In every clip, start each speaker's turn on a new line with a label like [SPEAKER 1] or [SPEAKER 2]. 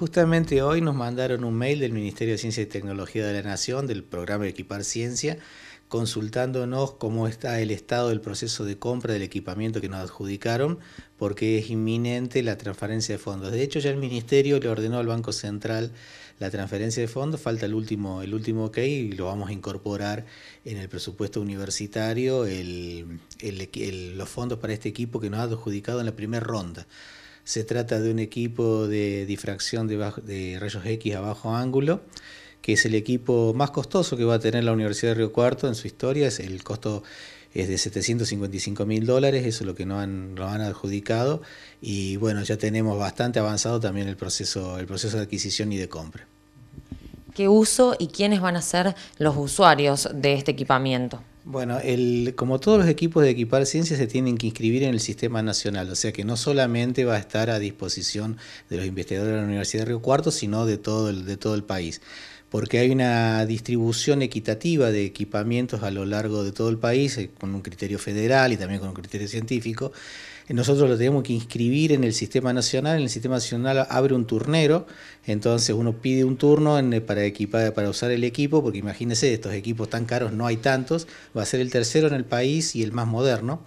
[SPEAKER 1] justamente hoy nos mandaron un mail del Ministerio de Ciencia y Tecnología de la Nación, del programa de Equipar Ciencia, consultándonos cómo está el estado del proceso de compra del equipamiento que nos adjudicaron, porque es inminente la transferencia de fondos. De hecho, ya el Ministerio le ordenó al Banco Central la transferencia de fondos, falta el último, el último ok y lo vamos a incorporar en el presupuesto universitario, los fondos para este equipo que nos ha adjudicado en la primera ronda. Se trata de un equipo de difracción de, rayos X a bajo ángulo, que es el equipo más costoso que va a tener la Universidad de Río Cuarto en su historia. el costo es de 755 mil dólares, eso es lo que no han, han adjudicado. Y bueno, ya tenemos bastante avanzado también proceso, el proceso de adquisición y de compra.
[SPEAKER 2] ¿Qué uso y quiénes van a ser los usuarios de este equipamiento?
[SPEAKER 1] Bueno, el, como todos los equipos de Equipar Ciencias se tienen que inscribir en el sistema nacional, o sea que no solamente va a estar a disposición de los investigadores de la Universidad de Río Cuarto, sino de todo de todo el país porque hay una distribución equitativa de equipamientos a lo largo de todo el país, eh, con un criterio federal y también con un criterio científico. Eh, nosotros lo tenemos que inscribir en el sistema nacional, en el sistema nacional abre un turnero, entonces uno pide un turno eh, para, equipar, para usar el equipo, porque imagínense, estos equipos tan caros no hay tantos, va a ser el tercero en el país y el más moderno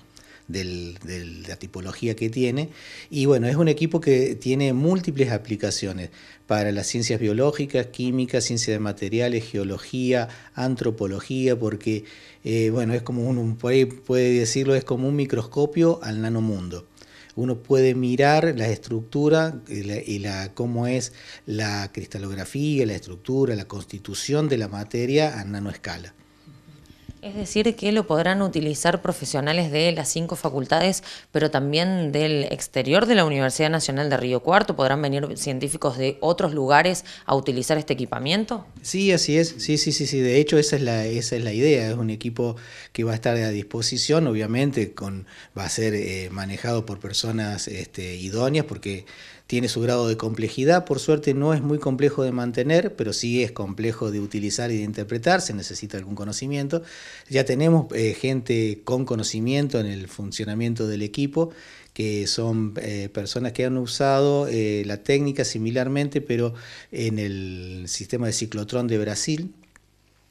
[SPEAKER 1] de la tipología que tiene. Y bueno, es un equipo que tiene múltiples aplicaciones para las ciencias biológicas, químicas, ciencia de materiales, geología, antropología, porque eh, bueno, es como un, puede decirlo, es como un microscopio al nanomundo uno puede mirar la estructura eh, y, la, cómo es la cristalografía, la estructura, la constitución de la materia a nanoescala.
[SPEAKER 2] Es decir, que lo podrán utilizar profesionales de las cinco facultades, pero también del exterior de la Universidad Nacional de Río Cuarto. ¿Podrán venir científicos de otros lugares a utilizar este equipamiento?
[SPEAKER 1] Sí, así es. Sí, sí, sí, sí. De hecho, esa es la, es la idea. Es un equipo que va a estar a disposición, obviamente, con, va a ser eh, manejado por personas este, idóneas, porque tiene su grado de complejidad, por suerte no es muy complejo de mantener, pero sí es complejo de utilizar y de interpretar, se necesita algún conocimiento. Ya tenemos eh, gente con conocimiento en el funcionamiento del equipo, que son eh, personas que han usado eh, la técnica similarmente, pero en el sistema de ciclotrón de Brasil,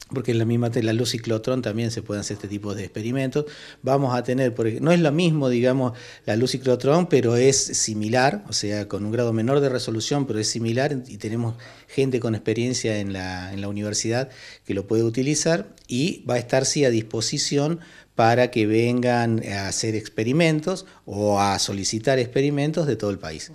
[SPEAKER 1] porque en la misma tela luz ciclotrón también se pueden hacer este tipo de experimentos. Vamos a tener, porque no es lo mismo, digamos, la luz ciclotrón, pero es similar, o sea, con un grado menor de resolución, pero es similar y tenemos gente con experiencia en la, en la universidad que lo puede utilizar y va a estar sí a disposición para que vengan a hacer experimentos o a solicitar experimentos de todo el país.